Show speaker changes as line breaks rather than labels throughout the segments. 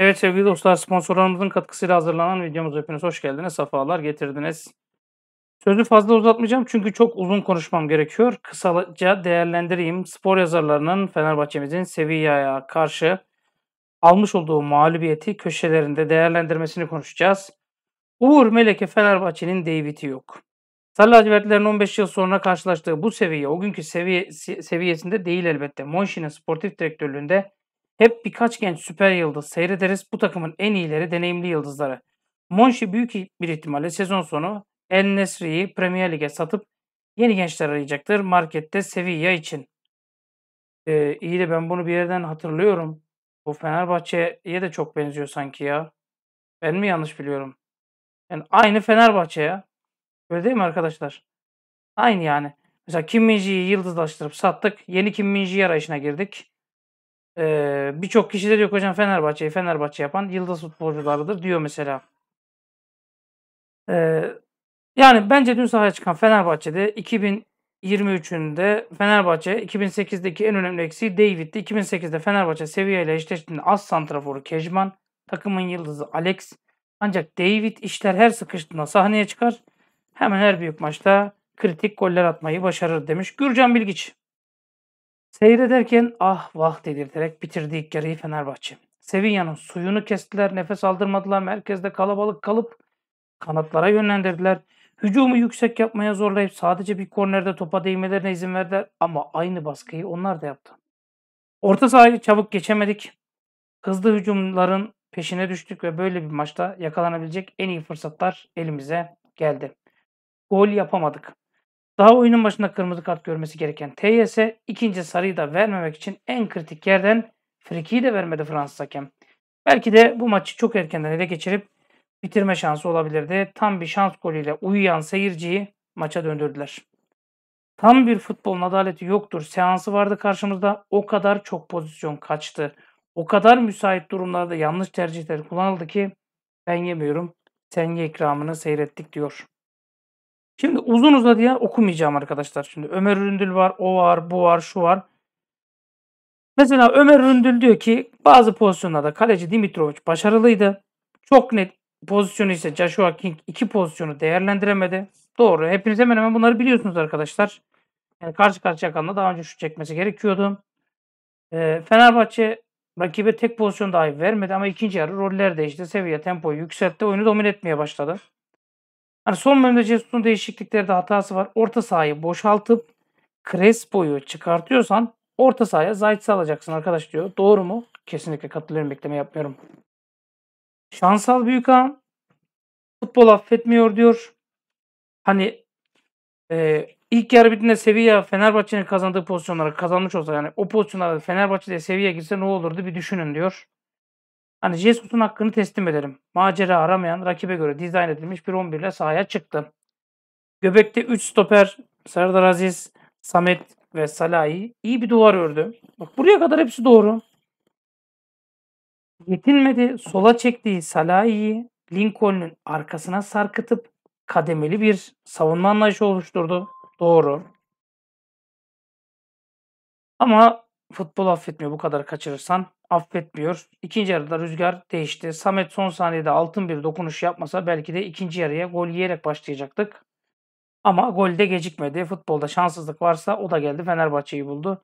Evet sevgili dostlar sponsorlarımızın katkısıyla hazırlanan videomuz hepiniz hoş geldiniz. Safalar getirdiniz. Sözü fazla uzatmayacağım çünkü çok uzun konuşmam gerekiyor. Kısaca değerlendireyim. Spor yazarlarının Fenerbahçe'mizin Sevilla'ya karşı almış olduğu mağlubiyeti köşelerinde değerlendirmesini konuşacağız. Uğur Melek'e Fenerbahçe'nin David'i yok. Sarı lacivertlerin 15 yıl sonra karşılaştığı bu seviye o günkü seviye, seviyesinde değil elbette. Monşi'nin sportif direktörlüğünde hep birkaç genç süper yıldız seyrederiz bu takımın en iyileri deneyimli yıldızları. Monşi büyük bir ihtimalle sezon sonu El Nesri'yi Premier Lig'e satıp yeni gençler arayacaktır markette Sevilla için. Ee, iyi de ben bunu bir yerden hatırlıyorum. Bu Fenerbahçe'ye de çok benziyor sanki ya. Ben mi yanlış biliyorum? Yani aynı Fenerbahçe ya. Öyle değil mi arkadaşlar? Aynı yani. Mesela Kim Minji'yi yıldızlaştırıp sattık. Yeni Kim Minji arayışına girdik. Ee, Birçok kişi de diyor hocam Fenerbahçe'yi Fenerbahçe yapan yıldız futbolcularıdır diyor mesela. Ee, yani bence dün sahaya çıkan Fenerbahçe'de 2023'ün Fenerbahçe 2008'deki en önemli eksiği David'ti. 2008'de Fenerbahçe seviyeyle eşleştiğinde az santraforu Kejman, takımın yıldızı Alex. Ancak David işler her sıkıştığında sahneye çıkar. Hemen her büyük maçta kritik goller atmayı başarır demiş. Gürcan Bilgiç. Seyrederken ah vah dedirterek bitirdi ilk yarıyı Fenerbahçe. Sevilla'nın suyunu kestiler, nefes aldırmadılar, merkezde kalabalık kalıp kanatlara yönlendirdiler. Hücumu yüksek yapmaya zorlayıp sadece bir kornerde topa değmelerine izin verdiler ama aynı baskıyı onlar da yaptı. Orta sahayı çabuk geçemedik. Hızlı hücumların peşine düştük ve böyle bir maçta yakalanabilecek en iyi fırsatlar elimize geldi. Gol yapamadık. Daha oyunun başında kırmızı kart görmesi gereken TYS ikinci sarıyı da vermemek için en kritik yerden frikiyi de vermedi Fransız hakem. Belki de bu maçı çok erkenden ele geçirip bitirme şansı olabilirdi. Tam bir şans golüyle uyuyan seyirciyi maça döndürdüler. Tam bir futbol adaleti yoktur seansı vardı karşımızda. O kadar çok pozisyon kaçtı. O kadar müsait durumlarda yanlış tercihler kullanıldı ki ben yemiyorum. Sen ye ikramını seyrettik diyor. Şimdi uzun uzadıya okumayacağım arkadaşlar. Şimdi Ömer Ründül var, o var, bu var, şu var. Mesela Ömer Ründül diyor ki bazı pozisyonlarda kaleci Dimitrovic başarılıydı. Çok net pozisyonu ise Joshua King iki pozisyonu değerlendiremedi. Doğru. Hepiniz hemen hemen bunları biliyorsunuz arkadaşlar. Yani karşı karşıya kalanla daha önce şu çekmesi gerekiyordu. E, Fenerbahçe rakibe tek pozisyon dahi vermedi ama ikinci yarı roller değişti. Seviye, tempoyu yükseltti. Oyunu domine etmeye başladı. Hani son bölümde Jesus'un değişiklikleri de hatası var. Orta sahayı boşaltıp Crespo'yu çıkartıyorsan orta sahaya Zayt'sı alacaksın arkadaş diyor. Doğru mu? Kesinlikle katılıyorum. Bekleme yapmıyorum. Şansal büyük an. futbol affetmiyor diyor. Hani e, ilk yarı bittiğinde Sevilla Fenerbahçe'nin kazandığı pozisyonlara kazanmış olsa yani o pozisyonlarda Fenerbahçe'de Sevilla girse ne olurdu bir düşünün diyor. Hani Jesus'un hakkını teslim ederim. Macera aramayan rakibe göre dizayn edilmiş bir 11 ile sahaya çıktı. Göbekte 3 stoper Serdar Aziz, Samet ve Salahi iyi bir duvar ördü. Bak buraya kadar hepsi doğru. Yetinmedi. Sola çektiği Salahi'yi Lincoln'un arkasına sarkıtıp kademeli bir savunma anlayışı oluşturdu. Doğru. Ama futbol affetmiyor bu kadar kaçırırsan affetmiyor. İkinci yarıda rüzgar değişti. Samet son saniyede altın bir dokunuş yapmasa belki de ikinci yarıya gol yiyerek başlayacaktık. Ama golde gecikmedi. Futbolda şanssızlık varsa o da geldi Fenerbahçe'yi buldu.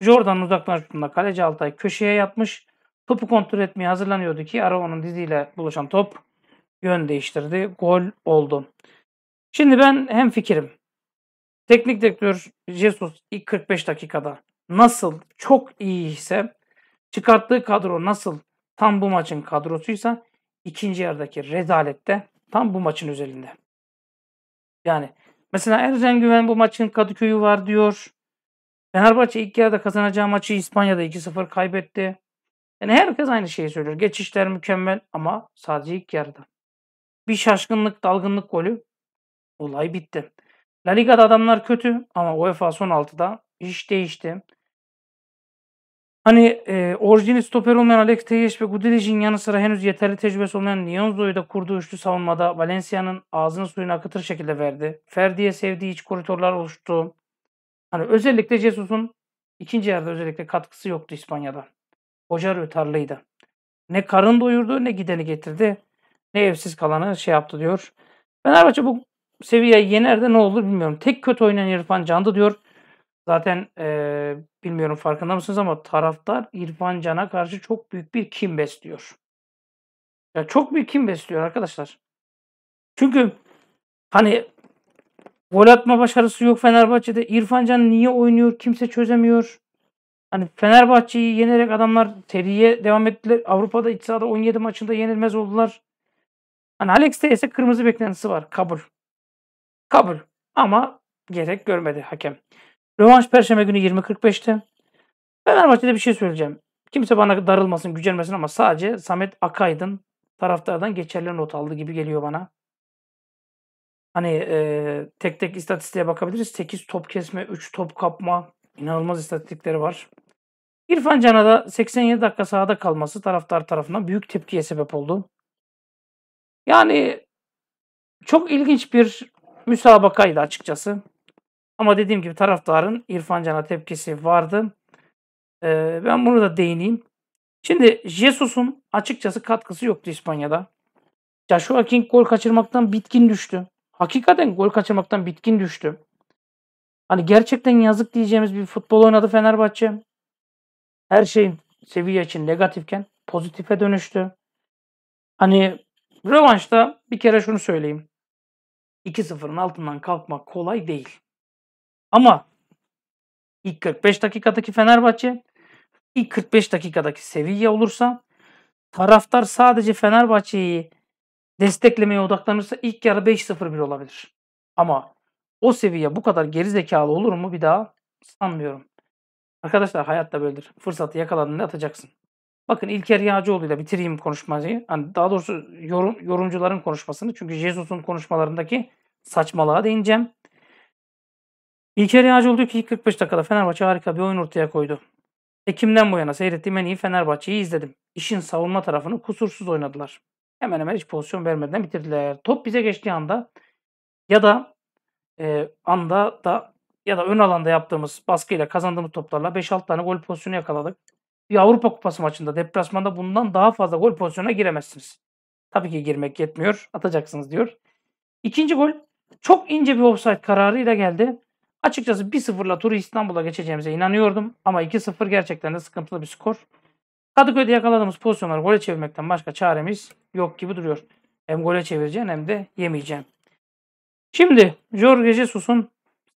Jordan uzaktan şutunda kaleci Altay köşeye yatmış. Topu kontrol etmeye hazırlanıyordu ki Arao'nun diziyle buluşan top yön değiştirdi. Gol oldu. Şimdi ben hem fikrim. Teknik direktör Jesus ilk 45 dakikada nasıl çok iyi ise Çıkarttığı kadro nasıl tam bu maçın kadrosuysa ikinci yarıdaki rezalette tam bu maçın özelinde. Yani mesela Ercan Güven bu maçın Kadıköy'ü var diyor. Fenerbahçe ilk yarıda kazanacağı maçı İspanya'da 2-0 kaybetti. Yani herkes aynı şeyi söylüyor. Geçişler mükemmel ama sadece ilk yarıda. Bir şaşkınlık, dalgınlık golü. Olay bitti. La Liga'da adamlar kötü ama UEFA son 6'da iş değişti. Hani e, orijinal stoper olmayan Alex Telles ve Gudelic'in yanı sıra henüz yeterli tecrübesi olmayan Nyonzo'yu da kurduğu üçlü savunmada Valencia'nın ağzını suyunu akıtır şekilde verdi. Ferdi'ye sevdiği iç koridorlar oluştu. Hani özellikle Jesus'un ikinci yarıda özellikle katkısı yoktu İspanya'da. Hoca rötarlıydı. Ne karın doyurdu ne gideni getirdi. Ne evsiz kalanı şey yaptı diyor. Fenerbahçe bu seviyeyi yener de ne olur bilmiyorum. Tek kötü oynayan İrfan Can'dı diyor. Zaten e, bilmiyorum farkında mısınız ama taraftar İrfan Can'a karşı çok büyük bir kim besliyor. Ya çok büyük kim besliyor arkadaşlar. Çünkü hani gol atma başarısı yok Fenerbahçe'de. İrfan Can niye oynuyor kimse çözemiyor. Hani Fenerbahçe'yi yenerek adamlar seriye devam ettiler. Avrupa'da iç sahada 17 maçında yenilmez oldular. Hani Alex ise kırmızı beklentisi var. Kabul. Kabul. Ama gerek görmedi hakem. Rövanş Perşembe günü 20.45'te. Fenerbahçe'de bir şey söyleyeceğim. Kimse bana darılmasın, gücenmesin ama sadece Samet Akaydın taraftardan geçerli not aldı gibi geliyor bana. Hani e, tek tek istatistiğe bakabiliriz. 8 top kesme, 3 top kapma inanılmaz istatistikleri var. İrfan Can'a da 87 dakika sahada kalması taraftar tarafından büyük tepkiye sebep oldu. Yani çok ilginç bir müsabakaydı açıkçası. Ama dediğim gibi taraftarın İrfan Can'a tepkisi vardı. Ee, ben bunu da değineyim. Şimdi Jesus'un açıkçası katkısı yoktu İspanya'da. Joshua King gol kaçırmaktan bitkin düştü. Hakikaten gol kaçırmaktan bitkin düştü. Hani gerçekten yazık diyeceğimiz bir futbol oynadı Fenerbahçe. Her şey seviye için negatifken pozitife dönüştü. Hani rövanşta bir kere şunu söyleyeyim. 2-0'ın altından kalkmak kolay değil. Ama ilk 45 dakikadaki Fenerbahçe, ilk 45 dakikadaki Sevilla olursa taraftar sadece Fenerbahçe'yi desteklemeye odaklanırsa ilk yarı 5-0-1 olabilir. Ama o seviye bu kadar geri zekalı olur mu bir daha sanmıyorum. Arkadaşlar hayatta böyledir. Fırsatı yakaladığında atacaksın. Bakın İlker Yağcıoğlu ile bitireyim konuşmayı. Yani daha doğrusu yorum, yorumcuların konuşmasını. Çünkü Jesus'un konuşmalarındaki saçmalığa değineceğim. İlk yarı Yağcı oldu ki 45 dakikada Fenerbahçe harika bir oyun ortaya koydu. Ekim'den bu yana seyrettiğim en iyi Fenerbahçe'yi izledim. İşin savunma tarafını kusursuz oynadılar. Hemen hemen hiç pozisyon vermeden bitirdiler. Top bize geçtiği anda ya da e, anda da ya da ön alanda yaptığımız baskıyla kazandığımız toplarla 5-6 tane gol pozisyonu yakaladık. Bir Avrupa Kupası maçında deplasmanda bundan daha fazla gol pozisyonuna giremezsiniz. Tabii ki girmek yetmiyor. Atacaksınız diyor. İkinci gol çok ince bir offside kararıyla geldi. Açıkçası 1-0'la turu İstanbul'a geçeceğimize inanıyordum ama 2-0 gerçekten de sıkıntılı bir skor. Kadıköy'de yakaladığımız pozisyonları gole çevirmekten başka çaremiz yok gibi duruyor. Hem gole çevireceğim hem de yemeyeceğim. Şimdi Jorge Jesus'un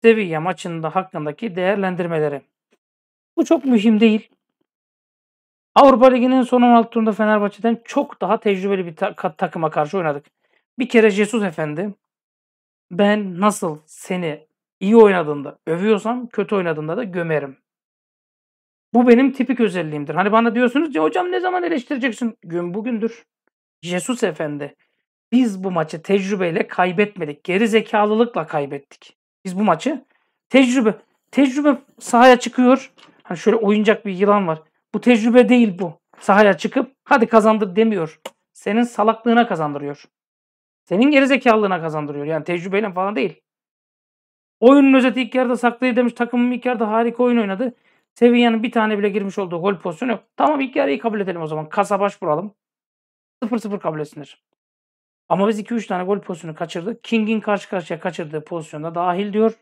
Sevilla maçında hakkındaki değerlendirmeleri. Bu çok mühim değil. Avrupa Ligi'nin son 16 turunda Fenerbahçe'den çok daha tecrübeli bir ta- takıma karşı oynadık. Bir kere Jesus Efendi ben nasıl seni iyi oynadığında övüyorsam kötü oynadığında da gömerim. Bu benim tipik özelliğimdir. Hani bana diyorsunuz ya hocam ne zaman eleştireceksin? Gün bugündür. Jesus Efendi biz bu maçı tecrübeyle kaybetmedik. Geri zekalılıkla kaybettik. Biz bu maçı tecrübe tecrübe sahaya çıkıyor. Hani şöyle oyuncak bir yılan var. Bu tecrübe değil bu. Sahaya çıkıp hadi kazandır demiyor. Senin salaklığına kazandırıyor. Senin geri gerizekalılığına kazandırıyor. Yani tecrübeyle falan değil. Oyunun özeti ilk yarıda saklıydı demiş. Takımım ilk yarıda harika oyun oynadı. Sevilla'nın bir tane bile girmiş olduğu gol pozisyonu yok. Tamam ilk yarıyı kabul edelim o zaman. Kasa baş vuralım. 0-0 kabul etsinler. Ama biz 2-3 tane gol pozisyonu kaçırdık. King'in karşı karşıya kaçırdığı pozisyonda dahil diyor.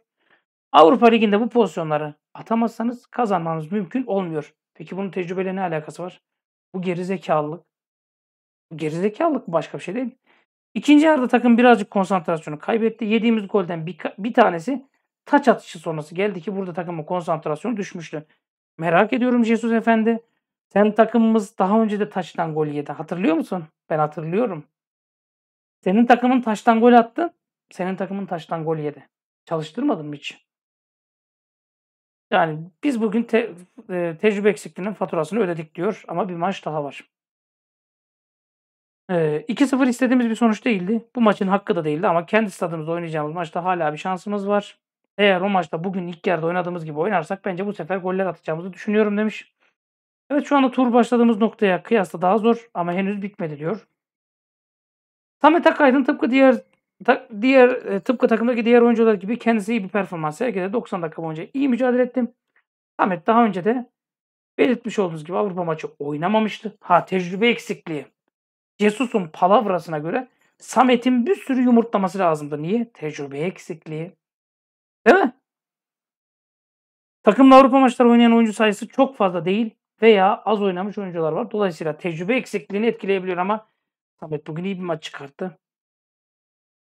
Avrupa Ligi'nde bu pozisyonları atamazsanız kazanmanız mümkün olmuyor. Peki bunun tecrübeyle ne alakası var? Bu gerizekalılık. Bu gerizekalılık başka bir şey değil. İkinci yarıda takım birazcık konsantrasyonu kaybetti. Yediğimiz golden bir, bir tanesi taç atışı sonrası geldi ki burada takımın konsantrasyonu düşmüştü. Merak ediyorum Jesus Efendi. Sen takımımız daha önce de taştan gol yedi. Hatırlıyor musun? Ben hatırlıyorum. Senin takımın taştan gol attı. Senin takımın taştan gol yedi. Çalıştırmadın mı hiç? Yani biz bugün te, e, tecrübe eksikliğinin faturasını ödedik diyor ama bir maç daha var. E, ee, 2-0 istediğimiz bir sonuç değildi. Bu maçın hakkı da değildi ama kendi stadımızda oynayacağımız maçta hala bir şansımız var. Eğer o maçta bugün ilk yarıda oynadığımız gibi oynarsak bence bu sefer goller atacağımızı düşünüyorum demiş. Evet şu anda tur başladığımız noktaya kıyasla daha zor ama henüz bitmedi diyor. Samet Akaydın tıpkı diğer ta, diğer e, tıpkı takımdaki diğer oyuncular gibi kendisi iyi bir performans sergiledi. 90 dakika boyunca iyi mücadele ettim. Samet daha önce de belirtmiş olduğunuz gibi Avrupa maçı oynamamıştı. Ha tecrübe eksikliği. Jesus'un palavrasına göre Samet'in bir sürü yumurtlaması lazımdı. Niye? Tecrübe eksikliği. Değil mi? Takımla Avrupa maçları oynayan oyuncu sayısı çok fazla değil veya az oynamış oyuncular var. Dolayısıyla tecrübe eksikliğini etkileyebiliyor ama Samet bugün iyi bir maç çıkarttı.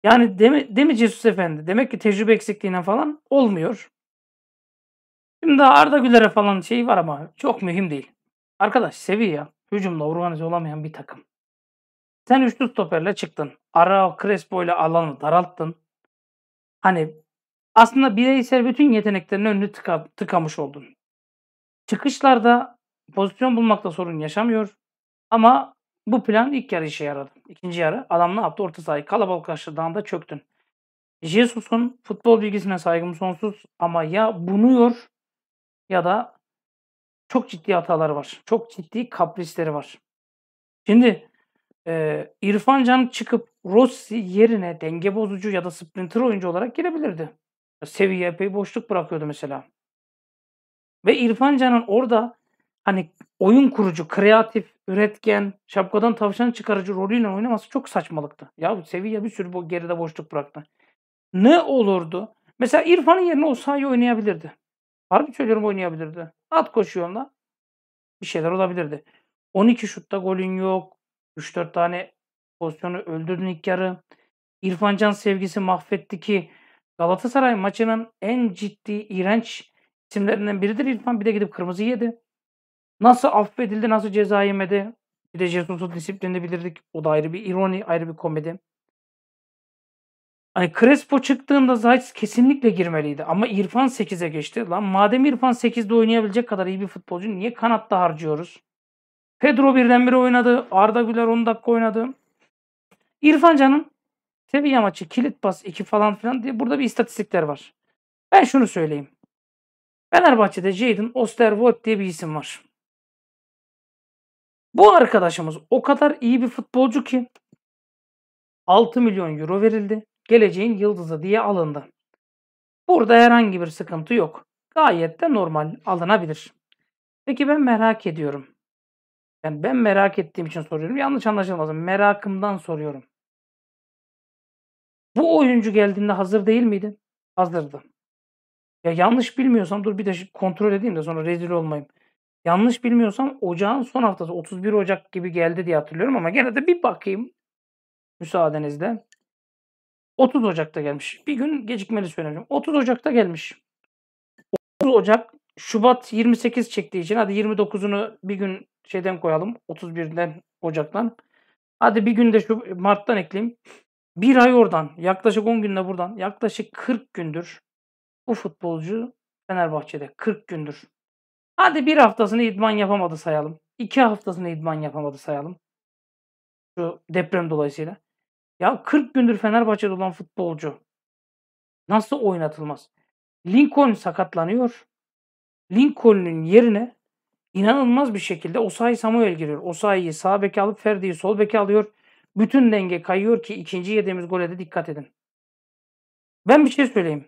Yani deme, deme Jesus Efendi. Demek ki tecrübe eksikliğine falan olmuyor. Şimdi Arda Güler'e falan şey var ama çok mühim değil. Arkadaş seviye hücumla organize olamayan bir takım. Sen üçlü stoperle çıktın. Arao Crespo ile alanı daralttın. Hani aslında bireysel bütün yeteneklerin önünü tıka, tıkamış oldun. Çıkışlarda pozisyon bulmakta sorun yaşamıyor. Ama bu plan ilk yarı işe yaradı. İkinci yarı adam ne yaptı? Orta sahayı kalabalık da çöktün. Jesus'un futbol bilgisine saygım sonsuz ama ya bunuyor ya da çok ciddi hataları var. Çok ciddi kaprisleri var. Şimdi ee, İrfan Can çıkıp Rossi yerine denge bozucu ya da sprinter oyuncu olarak girebilirdi. Seviye epey boşluk bırakıyordu mesela. Ve İrfan Can'ın orada hani oyun kurucu, kreatif, üretken, şapkadan tavşan çıkarıcı rolüyle oynaması çok saçmalıktı. Ya Sevilla bir sürü bu geride boşluk bıraktı. Ne olurdu? Mesela İrfan'ın yerine o sahayı oynayabilirdi. Harbi söylüyorum oynayabilirdi. At koşuyorla bir şeyler olabilirdi. 12 şutta golün yok. 3-4 tane pozisyonu öldürdün ilk yarı. İrfan Can sevgisi mahvetti ki Galatasaray maçının en ciddi, iğrenç isimlerinden biridir İrfan. Bir de gidip kırmızı yedi. Nasıl affedildi, nasıl ceza yemedi. Bir de Jesus'u disiplinde bilirdik. O da ayrı bir ironi, ayrı bir komedi. Hani Crespo çıktığında Zayt kesinlikle girmeliydi. Ama İrfan 8'e geçti. Lan madem İrfan 8'de oynayabilecek kadar iyi bir futbolcu niye kanatta harcıyoruz? Pedro birdenbire oynadı. Arda Güler 10 dakika oynadı. İrfan Can'ın seviye maçı kilit pas 2 falan filan diye burada bir istatistikler var. Ben şunu söyleyeyim. Fenerbahçe'de Jadon Osterwold diye bir isim var. Bu arkadaşımız o kadar iyi bir futbolcu ki 6 milyon euro verildi. Geleceğin yıldızı diye alındı. Burada herhangi bir sıkıntı yok. Gayet de normal alınabilir. Peki ben merak ediyorum. Yani ben merak ettiğim için soruyorum. Yanlış anlaşılmasın. Merakımdan soruyorum. Bu oyuncu geldiğinde hazır değil miydi? Hazırdı. Ya yanlış bilmiyorsam dur bir de kontrol edeyim de sonra rezil olmayayım. Yanlış bilmiyorsam ocağın son haftası 31 Ocak gibi geldi diye hatırlıyorum ama gene de bir bakayım müsaadenizle. 30 Ocak'ta gelmiş. Bir gün gecikmeli söyleyeceğim. 30 Ocak'ta gelmiş. 30 Ocak Şubat 28 çektiği için hadi 29'unu bir gün şeyden koyalım. 31'den Ocak'tan. Hadi bir gün de şu Mart'tan ekleyeyim. Bir ay oradan, yaklaşık 10 günde buradan, yaklaşık 40 gündür bu futbolcu Fenerbahçe'de 40 gündür. Hadi bir haftasını idman yapamadı sayalım. iki haftasını idman yapamadı sayalım. Şu deprem dolayısıyla. Ya 40 gündür Fenerbahçe'de olan futbolcu nasıl oynatılmaz? Lincoln sakatlanıyor. Lincoln'un yerine inanılmaz bir şekilde Osayi Samuel giriyor. Osayi'yi sağ beke alıp Ferdi'yi sol beke alıyor. Bütün denge kayıyor ki ikinci yediğimiz gole de dikkat edin. Ben bir şey söyleyeyim.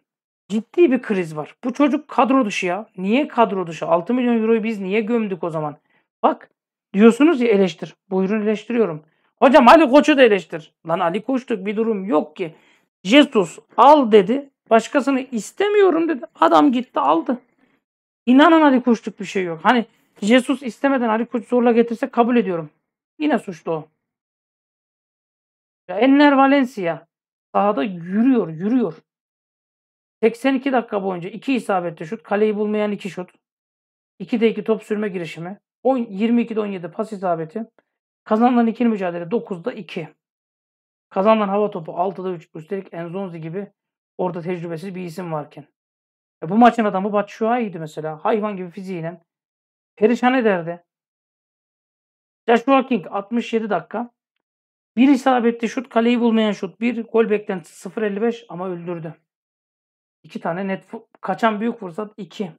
Ciddi bir kriz var. Bu çocuk kadro dışı ya. Niye kadro dışı? 6 milyon euroyu biz niye gömdük o zaman? Bak diyorsunuz ya eleştir. Buyurun eleştiriyorum. Hocam Ali Koç'u da eleştir. Lan Ali Koç'tuk bir durum yok ki. Jesus al dedi. Başkasını istemiyorum dedi. Adam gitti aldı. İnanın Ali Koç'luk bir şey yok. Hani Jesus istemeden Ali Koç zorla getirse kabul ediyorum. Yine suçlu o. Ya Enner Valencia sahada yürüyor, yürüyor. 82 dakika boyunca 2 isabetli şut, kaleyi bulmayan 2 şut. 2'de 2 top sürme girişimi. 10, 22'de 17 pas isabeti. Kazanılan ikili mücadele 9'da 2. Kazanılan hava topu 6'da 3. Üstelik Enzonzi gibi orada tecrübesiz bir isim varken. E bu maçın adamı Batshuayi'ydi mesela. Hayvan gibi fiziğiyle. Perişan ederdi. Joshua King 67 dakika. Bir isabetli şut, kaleyi bulmayan şut. Bir gol beklentisi 0.55 ama öldürdü. İki tane net kaçan büyük fırsat 2.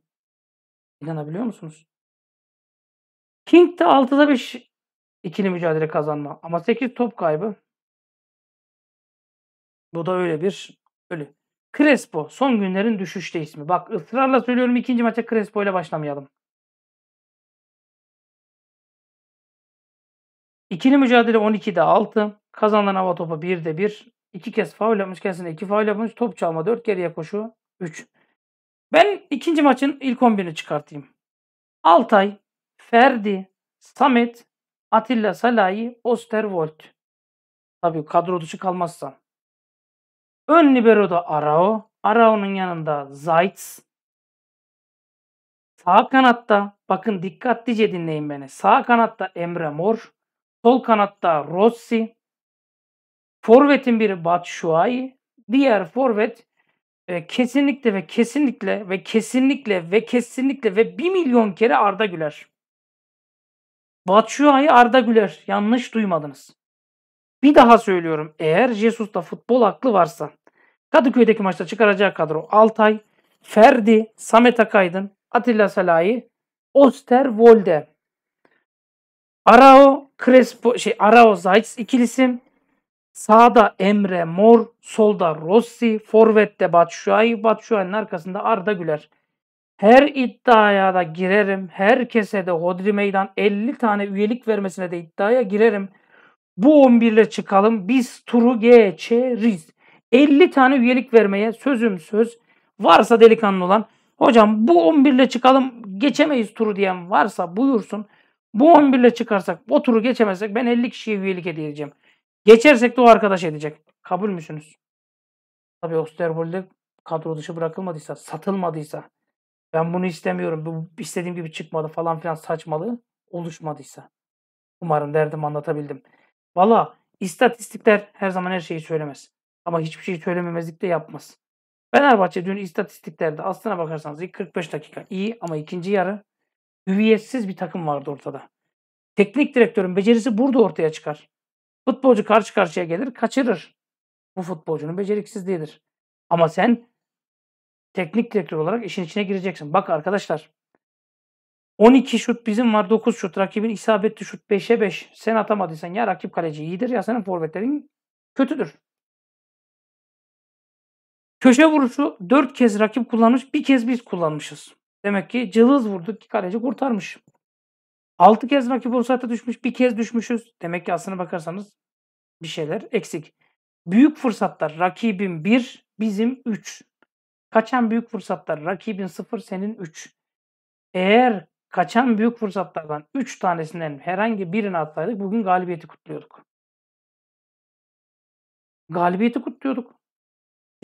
İnanabiliyor musunuz? King de 6'da 5 ikili mücadele kazanma. Ama 8 top kaybı. Bu da öyle bir ölü. Crespo son günlerin düşüşte ismi. Bak ısrarla söylüyorum ikinci maça Crespo ile başlamayalım. İkili mücadele 12'de 6. Kazanılan hava topu 1'de 1. 2 kez faul yapmış kendisine 2 faul yapmış. Top çalma 4 geriye koşu 3. Ben ikinci maçın ilk 11'ini çıkartayım. Altay, Ferdi, Samet, Atilla Salahi, Osterwold. Tabii kadro dışı kalmazsan. Ön libero'da Arao. Arao'nun yanında Zaitz. Sağ kanatta bakın dikkatlice dinleyin beni. Sağ kanatta Emre Mor. Sol kanatta Rossi. Forvet'in biri Batshuayi. Diğer forvet e, kesinlikle ve kesinlikle ve kesinlikle ve kesinlikle ve bir milyon kere Arda Güler. Batshuayi Arda Güler. Yanlış duymadınız. Bir daha söylüyorum. Eğer Jesus'ta futbol aklı varsa Kadıköy'deki maçta çıkaracağı kadro Altay, Ferdi, Samet Akaydın, Atilla Salahi, Osterwolde. Arao, Crespo, şey Arao Zayt's ikilisi. Sağda Emre Mor, solda Rossi, forvette Batshuayi, Batshuayi'nin arkasında Arda Güler. Her iddiaya da girerim. Herkese de Hodri Meydan 50 tane üyelik vermesine de iddiaya girerim. Bu 11 ile çıkalım. Biz turu geçeriz. 50 tane üyelik vermeye sözüm söz. Varsa delikanlı olan hocam bu 11 ile çıkalım geçemeyiz turu diyen varsa buyursun. Bu 11 ile çıkarsak o turu geçemezsek ben 50 kişiye üyelik edeceğim. Geçersek de o arkadaş edecek. Kabul müsünüz? Tabii osterbolde kadro dışı bırakılmadıysa, satılmadıysa ben bunu istemiyorum. Bu istediğim gibi çıkmadı falan filan saçmalığı oluşmadıysa. Umarım derdimi anlatabildim. Valla istatistikler her zaman her şeyi söylemez. Ama hiçbir şey söylememezlik de yapmaz. Fenerbahçe dün istatistiklerde aslına bakarsanız ilk 45 dakika iyi ama ikinci yarı hüviyetsiz bir takım vardı ortada. Teknik direktörün becerisi burada ortaya çıkar. Futbolcu karşı karşıya gelir, kaçırır. Bu futbolcunun beceriksizliğidir. Ama sen teknik direktör olarak işin içine gireceksin. Bak arkadaşlar 12 şut bizim var 9 şut. Rakibin isabetli şut 5'e 5. Sen atamadıysan ya rakip kaleci iyidir ya senin forvetlerin kötüdür. Köşe vuruşu 4 kez rakip kullanmış. Bir kez biz kullanmışız. Demek ki cılız vurduk ki kaleci kurtarmış. 6 kez rakip offside'a düşmüş. Bir kez düşmüşüz. Demek ki aslına bakarsanız bir şeyler eksik. Büyük fırsatlar rakibin 1, bizim 3. Kaçan büyük fırsatlar rakibin 0, senin 3. Eğer kaçan büyük fırsatlardan 3 tanesinden herhangi birini atsaydık bugün galibiyeti kutluyorduk. Galibiyeti kutluyorduk.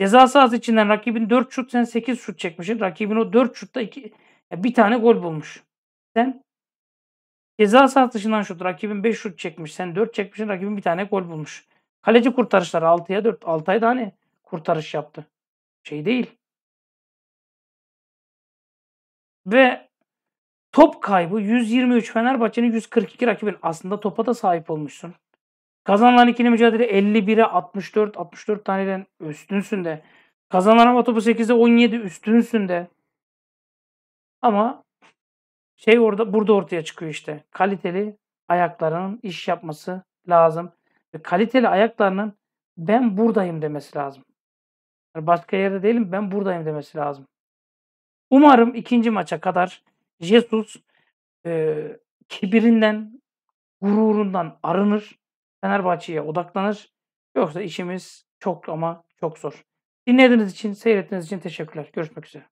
Ceza sahası içinden rakibin 4 şut sen 8 şut çekmişsin. Rakibin o 4 şutta iki, ya bir tane gol bulmuş. Sen ceza sahası dışından şut rakibin 5 şut çekmiş. Sen 4 çekmişsin rakibin bir tane gol bulmuş. Kaleci kurtarışları 6'ya 4. Altay da hani kurtarış yaptı. Şey değil. Ve top kaybı 123 Fenerbahçe'nin 142 rakibin. Aslında topa da sahip olmuşsun. Kazanılan ikili mücadele 51'e 64. 64 taneden üstünsün de. Kazanan hava topu 8'e 17 üstünsün de. Ama şey orada burada ortaya çıkıyor işte. Kaliteli ayaklarının iş yapması lazım. Ve kaliteli ayaklarının ben buradayım demesi lazım. Yani başka yerde değilim ben buradayım demesi lazım. Umarım ikinci maça kadar Jesus e, kibirinden, gururundan arınır Fenerbahçe'ye odaklanır. Yoksa işimiz çok ama çok zor. Dinlediğiniz için, seyrettiğiniz için teşekkürler. Görüşmek üzere.